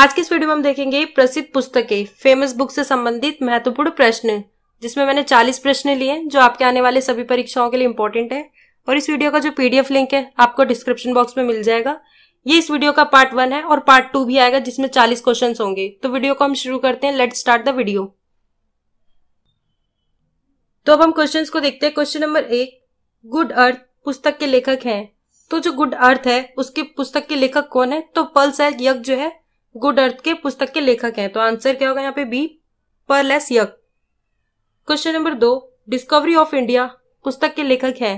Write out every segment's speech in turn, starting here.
आज के इस वीडियो में हम देखेंगे प्रसिद्ध पुस्तकें फेमस बुक से संबंधित महत्वपूर्ण प्रश्न जिसमें मैंने 40 प्रश्न लिए हैं जो आपके आने वाले सभी परीक्षाओं के लिए इम्पोर्टेंट है और इस वीडियो का जो पीडीएफ लिंक है आपको डिस्क्रिप्शन बॉक्स में मिल जाएगा ये इस वीडियो का पार्ट वन है और पार्ट टू भी आएगा जिसमें चालीस क्वेश्चन होंगे तो वीडियो को हम शुरू करते हैं लेट स्टार्ट द वीडियो तो अब हम क्वेश्चन को देखते हैं क्वेश्चन नंबर एक गुड अर्थ पुस्तक के लेखक हैं तो जो गुड अर्थ है उसके पुस्तक के लेखक कौन है तो पल्स है यज्ञ जो है गुड अर्थ के पुस्तक के लेखक हैं तो आंसर क्या होगा यहाँ पे B Pearl S Buck question number दो डिस्कवरी ऑफ इंडिया पुस्तक के लेखक हैं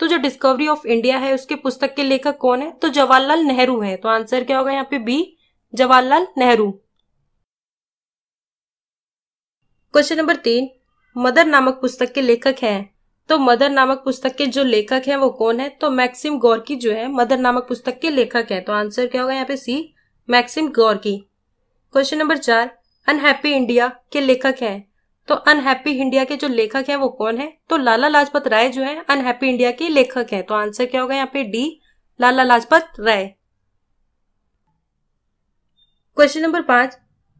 तो जो डिस्कवरी ऑफ इंडिया है उसके पुस्तक के लेखक कौन है तो जवाहरलाल नेहरू है तो आंसर क्या होगा यहाँ पे B Jawaharlal Nehru question number तीन मदर नामक पुस्तक के लेखक हैं तो मदर नामक पुस्तक के जो लेखक हैं वो कौन है तो मैक्सिम गौर की जो है मदर नामक पुस्तक के लेखक हैं तो आंसर क्या होगा यहाँ पे C Maxim Gorky question number चार अनहैप्पी इंडिया के लेखक हैं तो अनहैप्पी इंडिया के जो लेखक हैं वो कौन है तो लाला लाजपत राय जो है अनहैप्पी इंडिया के लेखक हैं तो आंसर क्या होगा यहाँ पे D Lala Lajpat Rai question number पांच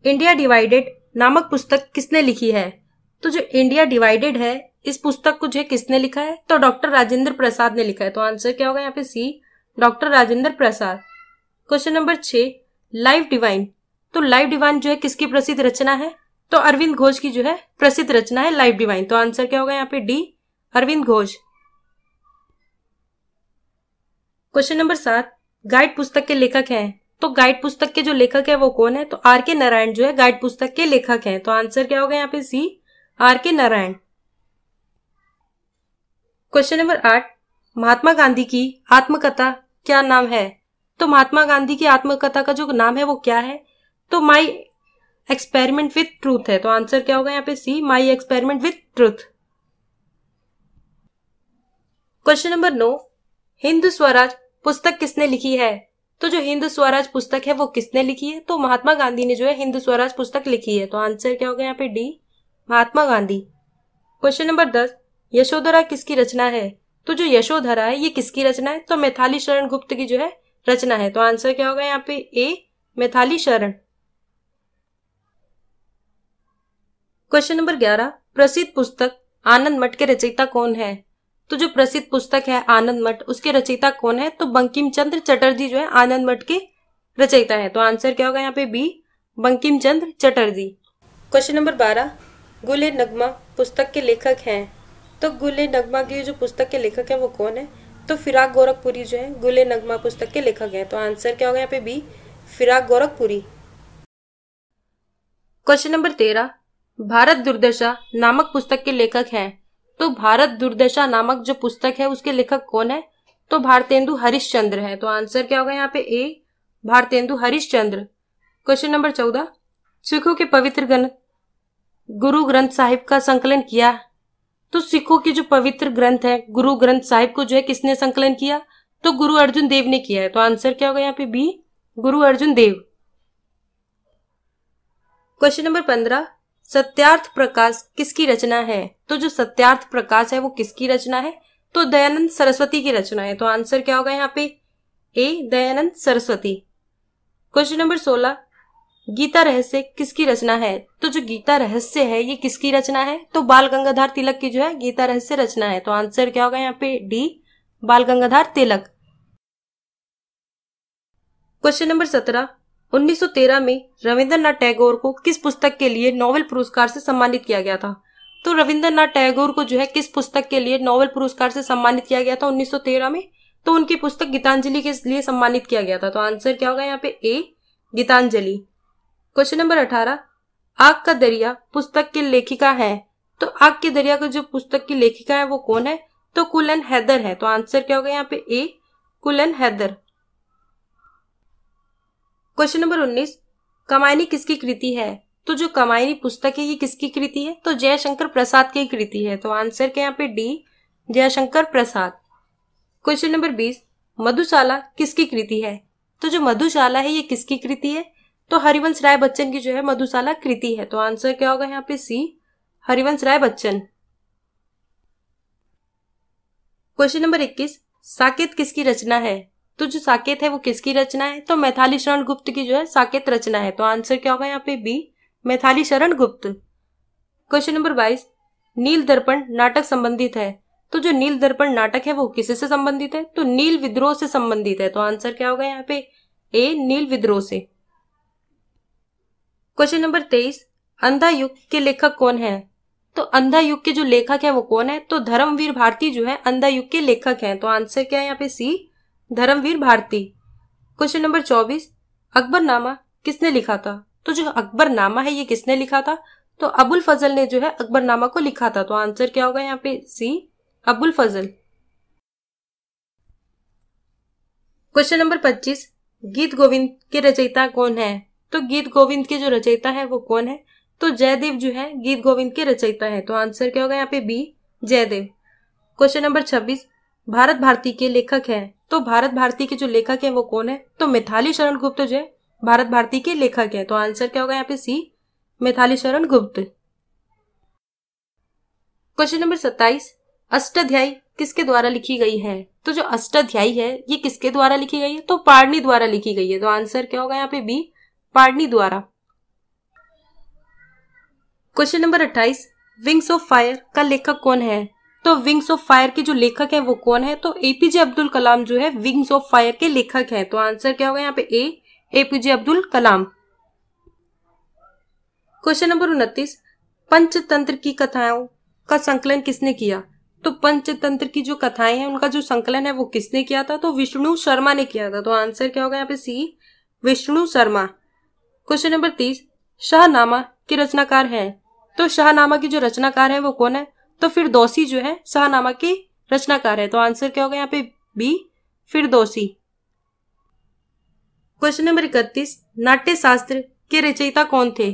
इंडिया डिवाइडेड नामक पुस्तक किसने लिखी है तो जो इंडिया डिवाइडेड है इस पुस्तक को जो किसने लिखा है तो डॉक्टर राजेंद्र प्रसाद ने लिखा है तो आंसर क्या होगा यहाँ पे C doctor Rajendra Prasad question number छह लाइव डिवाइन तो लाइव डिवाइन जो है किसकी प्रसिद्ध रचना है तो अरविंद घोष की जो है प्रसिद्ध रचना है लाइव डिवाइन तो आंसर क्या होगा यहाँ पे D Aurobindo Ghosh question number सात गाइड पुस्तक के लेखक हैं तो गाइड पुस्तक के जो लेखक है वो कौन है तो आर के नारायण जो है गाइड पुस्तक के लेखक हैं तो आंसर क्या होगा यहाँ पे सी आर के नारायण क्वेश्चन नंबर आठ महात्मा गांधी की आत्मकथा क्या नाम है तो महात्मा गांधी की आत्मकथा का जो नाम है वो क्या है तो माई एक्सपेरिमेंट विथ ट्रूथ है तो आंसर क्या होगा यहाँ पे C my experiment with truth question number nine Hind Swaraj पुस्तक किसने लिखी है तो जो हिंद स्वराज पुस्तक है वो किसने लिखी है तो महात्मा गांधी ने जो है हिंद स्वराज पुस्तक लिखी है तो आंसर क्या होगा यहाँ पे D Mahatma Gandhi question number दस यशोधरा किसकी रचना है तो जो यशोधरा है ये किसकी रचना है तो मैथाली शरण गुप्त की जो है रचना है तो आंसर क्या होगा यहाँ पे ए मैथाली शरण क्वेश्चन नंबर ग्यारह प्रसिद्ध पुस्तक आनंद मठ के रचयिता कौन है तो जो प्रसिद्ध पुस्तक है आनंद मठ उसके रचयिता कौन है तो बंकिम चंद्र चटर्जी जो है आनंद मठ के रचयिता है तो आंसर क्या होगा यहाँ पे B Bankim Chandra Chatterjee question number बारह गुले नगमा पुस्तक के लेखक हैं तो गुले नगमा की जो पुस्तक के लेखक हैं वो कौन है तो फिराक गोरखपुरी जो है गुले नगमा पुस्तक के लेखक हैं तो आंसर क्या होगा यहाँ पे बी फिराक गोरखपुरी क्वेश्चन नंबर तेरह भारत दुर्दशा नामक पुस्तक के लेखक हैं तो भारत दुर्दशा नामक जो पुस्तक है उसके लेखक कौन है तो भारतेंदु हरिश्चंद्र है तो आंसर क्या होगा यहाँ पे A Bharatendu Harishchandra question number चौदह सिखों के पवित्र ग्रंथ गुरु ग्रंथ साहिब का संकलन किया तो सिखों के जो पवित्र ग्रंथ है गुरु ग्रंथ साहिब को जो है किसने संकलन किया तो गुरु अर्जुन देव ने किया है तो आंसर क्या होगा यहाँ पे बी गुरु अर्जुन देव क्वेश्चन नंबर पंद्रह सत्यार्थ प्रकाश किसकी रचना है तो जो सत्यार्थ प्रकाश है वो किसकी रचना है तो दयानंद सरस्वती की रचना है तो आंसर क्या होगा यहाँ पे A Dayanand Saraswati question number सोलह गीता रहस्य किसकी रचना है तो जो गीता रहस्य है ये किसकी रचना है तो बाल गंगाधर तिलक की जो है गीता रहस्य रचना है तो आंसर क्या होगा यहाँ पे डी बाल गंगाधर तिलक क्वेश्चन नंबर सत्रह 1913 में रविंद्रनाथ टैगोर को किस पुस्तक के लिए नोबेल पुरस्कार से सम्मानित किया गया था तो रविंद्रनाथ टैगोर को जो है किस पुस्तक के लिए नोबेल पुरस्कार से सम्मानित किया गया था 1913 में तो उनकी पुस्तक गीतांजलि के लिए सम्मानित किया गया था तो आंसर क्या होगा यहाँ पे ए गीतांजलि क्वेश्चन नंबर अठारह आग का दरिया पुस्तक की लेखिका है तो आग के दरिया का जो पुस्तक की लेखिका है वो कौन है तो कुलन हैदर है तो आंसर क्या होगा यहाँ पे ए कुलन हैदर क्वेश्चन नंबर उन्नीस कमायनी किसकी कृति है तो जो कमायनी पुस्तक है ये किसकी कृति है तो जयशंकर प्रसाद की कृति है तो आंसर क्या यहाँ पे D Jaishankar Prasad question number बीस मधुशाला किसकी कृति है तो जो मधुशाला है ये किसकी कृति है तो हरिवंश राय बच्चन की जो है मधुशाला कृति है तो आंसर क्या होगा यहाँ पे C Harivansh Rai Bachchan question number इक्कीस साकेत किसकी रचना है तो जो साकेत है वो किसकी रचना है तो मैथाली शरण गुप्त की जो है साकेत रचना है तो आंसर क्या होगा यहाँ पे बी मैथाली शरण गुप्त क्वेश्चन नंबर बाईस नील दर्पण नाटक संबंधित है तो जो नील दर्पण नाटक है वो किसी से संबंधित है तो नील विद्रोह से संबंधित है तो आंसर क्या होगा यहाँ पे ए नील विद्रोह से क्वेश्चन नंबर तेईस अंधा युग के लेखक कौन है तो अंधा युग के जो लेखक है वो कौन है तो धर्मवीर भारती जो है अंधा युग के लेखक हैं तो आंसर क्या है यहाँ पे C Dharamvir Bharati question number चौबीस अकबरनामा किसने लिखा था तो जो अकबरनामा है ये किसने लिखा था तो अबुल फजल ने जो है अकबरनामा को लिखा था तो आंसर क्या होगा यहाँ पे C Abul Fazal question number पच्चीस गीत गोविंद के रचयिता कौन है तो गीत गोविंद के जो रचयिता है वो कौन है तो जयदेव जो है गीत गोविंद के रचयिता है तो आंसर क्या होगा यहाँ पे बी जयदेव क्वेश्चन नंबर छब्बीस भारत भारती के लेखक है तो भारत भारती के जो लेखक है वो कौन है तो मिथाली शरण गुप्त जो है भारत भारती के लेखक है तो आंसर क्या होगा यहाँ पे सी मिथाली शरण गुप्त क्वेश्चन नंबर सत्ताईस अष्टाध्यायी किसके द्वारा लिखी गई है तो जो अष्टाध्यायी है ये किसके द्वारा लिखी गई है तो पारनी द्वारा लिखी गई है तो आंसर क्या होगा यहाँ पे बी पार्डनी द्वारा question number 28 wings of fire का लेखक कौन है तो विंग्स ऑफ फायर के जो लेखक है वो कौन है तो एपीजे अब्दुल कलाम जो है विंग्स ऑफ फायर के लेखक है तो आंसर क्या होगा यहाँ पे A APJ Abdul Kalam question number उनतीस पंचतंत्र की कथाओं का संकलन किसने किया तो पंचतंत्र की जो कथाएं हैं उनका जो संकलन है वो किसने किया था तो विष्णु शर्मा ने किया था तो आंसर क्या होगा यहाँ पे C Vishnu Sharma question number तीस शाहनामा के रचनाकार हैं तो शाहनामा के जो रचनाकार हैं वो कौन है तो फिर दोषी जो है शाहनामा के रचनाकार है तो आंसर क्या होगा यहाँ पे बी फिर दोषी क्वेश्चन नंबर इकतीस नाट्य शास्त्र के रचयिता कौन थे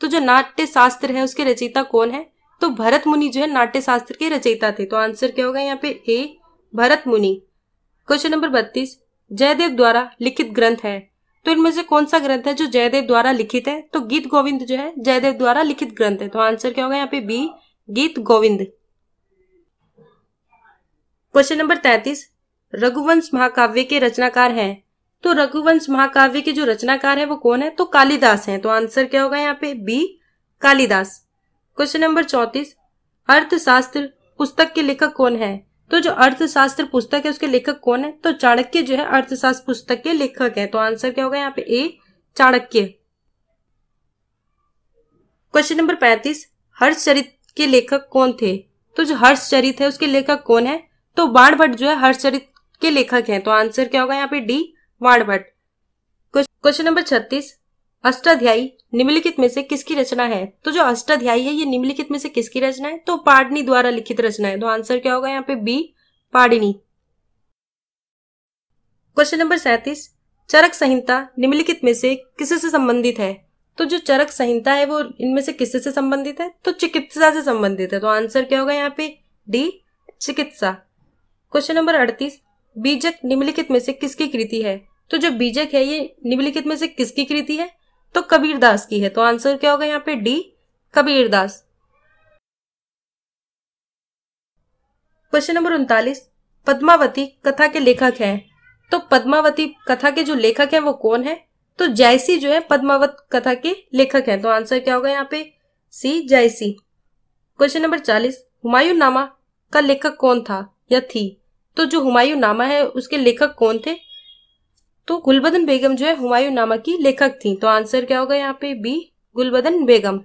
तो जो नाट्य शास्त्र है उसके रचयिता कौन है तो भरत मुनि जो है नाट्य शास्त्र के रचयिता थे तो आंसर क्या होगा यहाँ पे ए भरत मुनि क्वेश्चन नंबर बत्तीस जयदेव द्वारा लिखित ग्रंथ है तो इनमें से कौन सा ग्रंथ है जो जयदेव द्वारा लिखित है तो गीत गोविंद जो है जयदेव द्वारा लिखित ग्रंथ है तो आंसर क्या होगा यहाँ पे बी गीत गोविंद क्वेश्चन नंबर तैतीस रघुवंश महाकाव्य के रचनाकार हैं तो रघुवंश महाकाव्य के जो रचनाकार है वो कौन है तो कालिदास हैं तो आंसर क्या होगा यहाँ पे बी कालिदास क्वेश्चन नंबर चौतीस अर्थशास्त्र पुस्तक के लेखक कौन है तो जो अर्थशास्त्र पुस्तक है उसके लेखक कौन है तो चाणक्य जो है अर्थशास्त्र पुस्तक के लेखक है तो आंसर क्या होगा यहाँ पे ए चाणक्य क्वेश्चन नंबर पैंतीस हर्षचरित के लेखक कौन थे तो जो हर्षचरित है उसके लेखक कौन है तो बाण भट्ट जो है हर्षचरित के लेखक हैं तो आंसर क्या होगा यहाँ पे डी बाण भट्ट क्वेश्चन नंबर छत्तीस अष्टाध्यायी निम्नलिखित में से किसकी रचना है तो जो अष्टाध्यायी है ये निम्नलिखित में से किसकी रचना है तो पाडनी द्वारा लिखित रचना है तो आंसर क्या होगा यहाँ पे बी पाडिनी क्वेश्चन नंबर सैतीस चरक संहिता निम्नलिखित में से किससे से संबंधित है तो जो चरक संहिता है वो इनमें से किससे से संबंधित है तो चिकित्सा से संबंधित है तो आंसर क्या होगा यहाँ पे डी चिकित्सा क्वेश्चन नंबर अड़तीस बीजक निम्नलिखित में से किसकी कृति है तो जो बीजक है ये निम्नलिखित में से किसकी कृति है तो कबीरदास की है तो आंसर क्या होगा यहाँ पे डी कबीरदास क्वेश्चन नंबर उनतालीस पद्मावती कथा के लेखक हैं तो पद्मावती कथा के जो लेखक हैं वो कौन है तो जयसी जो है पद्मावत कथा के लेखक हैं तो आंसर क्या होगा यहाँ पे सी जयसी क्वेश्चन नंबर चालीस हुमायूं नामा का लेखक कौन था या थी तो जो हुमायूं नामा है उसके लेखक कौन थे तो गुलबदन बेगम जो है हुमायूं नामक की लेखक थी तो आंसर क्या होगा यहाँ पे बी गुलबदन बेगम